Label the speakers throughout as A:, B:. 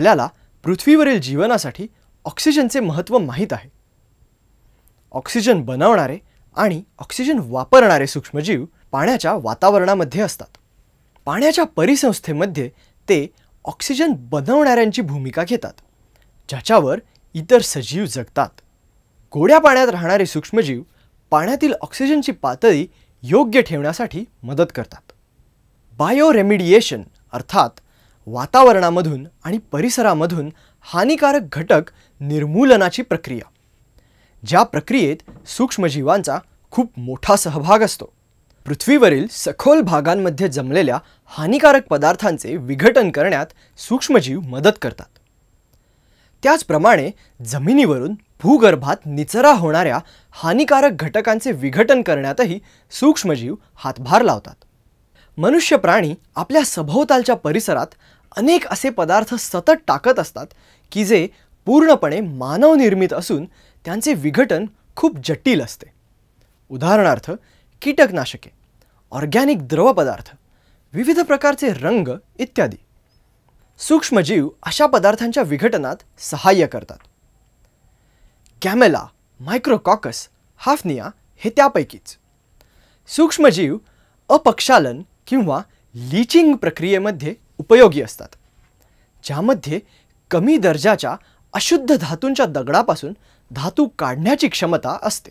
A: आपल्याला पृथ्वीवरील जीवनासाठी ऑक्सिजनचे महत्त्व माहीत आहे ऑक्सिजन बनवणारे आणि ऑक्सिजन वापरणारे सूक्ष्मजीव पाण्याच्या वातावरणामध्ये असतात पाण्याच्या परिसंस्थेमध्ये ते ऑक्सिजन बनवणाऱ्यांची भूमिका घेतात ज्याच्यावर इतर सजीव जगतात गोड्या पाण्यात राहणारे सूक्ष्मजीव पाण्यातील ऑक्सिजनची पातळी योग्य ठेवण्यासाठी मदत करतात बायोरेमिडिएशन अर्थात वातावरणामधून आणि परिसरामधून हानिकारक घटक निर्मूलनाची प्रक्रिया ज्या प्रक्रियेत सूक्ष्मजीवांचा खूप मोठा सहभाग असतो पृथ्वीवरील सखोल भागांमध्ये जमलेल्या हानिकारक पदार्थांचे विघटन करण्यात सूक्ष्मजीव मदत करतात त्याचप्रमाणे जमिनीवरून भूगर्भात निचरा होणाऱ्या हानिकारक घटकांचे विघटन करण्यातही सूक्ष्मजीव हातभार लावतात मनुष्य प्राणी आपल्या सभोवतालच्या परिसरात अनेक असे पदार्थ सतत टाकत असतात की जे पूर्णपणे मानवनिर्मित असून त्यांचे विघटन खूप जटिल असते उदाहरणार्थ कीटकनाशके ऑर्गॅनिक द्रवपदार्थ विविध प्रकारचे रंग इत्यादी सूक्ष्मजीव अशा पदार्थांच्या विघटनात सहाय्य करतात कॅमेला मायक्रोकॉकस हाफनिया हे त्यापैकीच सूक्ष्मजीव अपक्षालन किंवा लिचिंग प्रक्रियेमध्ये उपयोगी असतात ज्यामध्ये कमी दर्जाच्या अशुद्ध धातूंच्या दगडापासून धातू काढण्याची क्षमता असते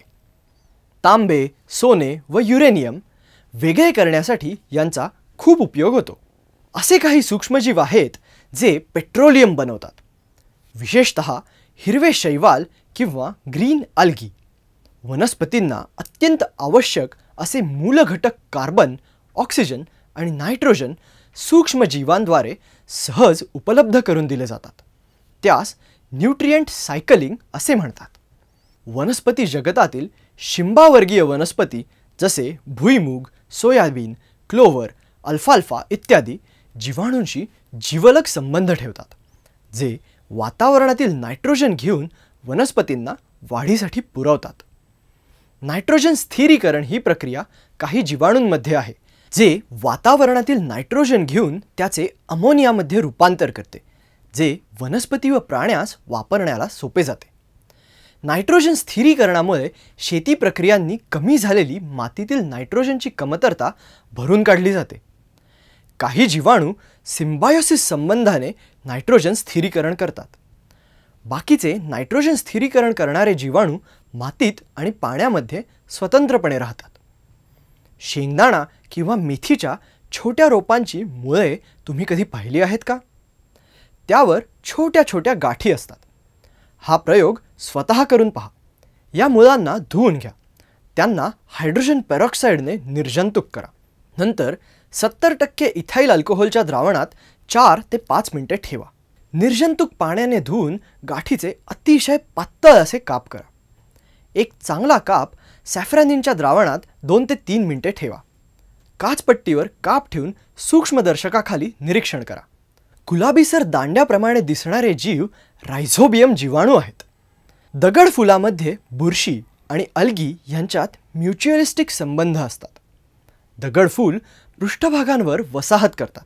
A: तांबे सोने व युरेनियम वेगळे करण्यासाठी यांचा खूप उपयोग होतो असे काही सूक्ष्मजीव आहेत जे पेट्रोलियम बनवतात विशेषत हिरवे शैवाल किंवा ग्रीन अल्गी वनस्पतींना अत्यंत आवश्यक असे मूलघटक कार्बन ऑक्सिजन आणि नायट्रोजन सूक्ष्मजीवांद्वारे सहज उपलब्ध करून दिले जातात त्यास न्यूट्रियंट सायकलिंग असे म्हणतात वनस्पती जगतातील शिंबावर्गीय वनस्पती जसे भुईमूग सोयाबीन क्लोवर अल्फाल्फा इत्यादी जीवाणूंशी जीवलक संबंध ठेवतात जे वातावरणातील नायट्रोजन घेऊन वनस्पतींना वाढीसाठी पुरवतात नायट्रोजन स्थिरीकरण ही प्रक्रिया काही जीवाणूंमध्ये आहे जे वातावरणातील नायट्रोजन घेऊन त्याचे अमोनियामध्ये रूपांतर करते जे वनस्पती व प्राण्यास वापरण्याला सोपे जाते नायट्रोजन स्थिरीकरणामुळे शेती प्रक्रियांनी कमी झालेली मातीतील नायट्रोजनची कमतरता भरून काढली जाते काही जीवाणू सिम्बायोसिस संबंधाने नायट्रोजन स्थिरीकरण करतात बाकीचे नायट्रोजन स्थिरीकरण करणारे जीवाणू मातीत आणि पाण्यामध्ये स्वतंत्रपणे राहतात शेंगदाणा किंवा मेथीच्या छोट्या रोपांची मुळे तुम्ही कधी पाहिली आहेत का त्यावर छोट्या छोट्या गाठी असतात हा प्रयोग स्वत करून पहा या मुळांना धुवून घ्या त्यांना हायड्रोजन पेरॉक्साईडने निर्जंतुक करा नंतर सत्तर टक्के इथाईल अल्कोहोलच्या द्रावणात चार ते पाच मिनटे ठेवा निर्जंतुक पाण्याने धुवून गाठीचे अतिशय पातळ असे काप करा एक चांगला काप सॅफ्रॅनिनच्या द्रावणात दोन ते तीन मिनटे ठेवा काचपट्टीवर काप ठेवून सूक्ष्मदर्शकाखाली निरीक्षण करा गुलाबीसर दांड्याप्रमाणे दिसणारे जीव रायझोबियम जीवाणू आहेत दगड फुलामध्ये बुरशी आणि अल्गी यांच्यात म्युच्युअलिस्टिक संबंध असतात दगड फूल पृष्ठभागांवर वसाहत करतात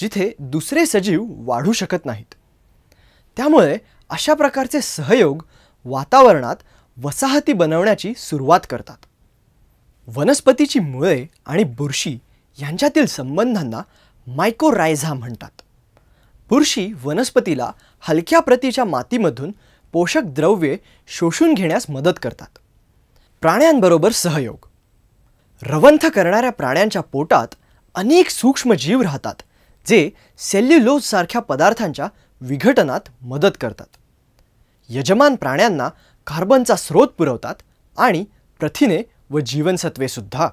A: जिथे दुसरे सजीव वाढू शकत नाहीत त्यामुळे अशा प्रकारचे सहयोग वातावरणात वसाहती बनवण्याची सुरुवात करतात वनस्पतीची मुळे आणि बुरशी यांच्यातील संबंधांना मायकोरायझा म्हणतात बुरशी वनस्पतीला हलक्या प्रतीच्या मातीमधून पोषक द्रव्ये शोषून घेण्यास मदत करतात प्राण्यांबरोबर सहयोग रवंथ करणाऱ्या प्राण्यांच्या पोटात अनेक सूक्ष्मजीव राहतात जे सेल्युलोजसारख्या पदार्थांच्या विघटनात मदत करतात यजमान प्राण्यांना कार्बनचा स्रोत पुरवतात आणि प्रथिने व सुद्धा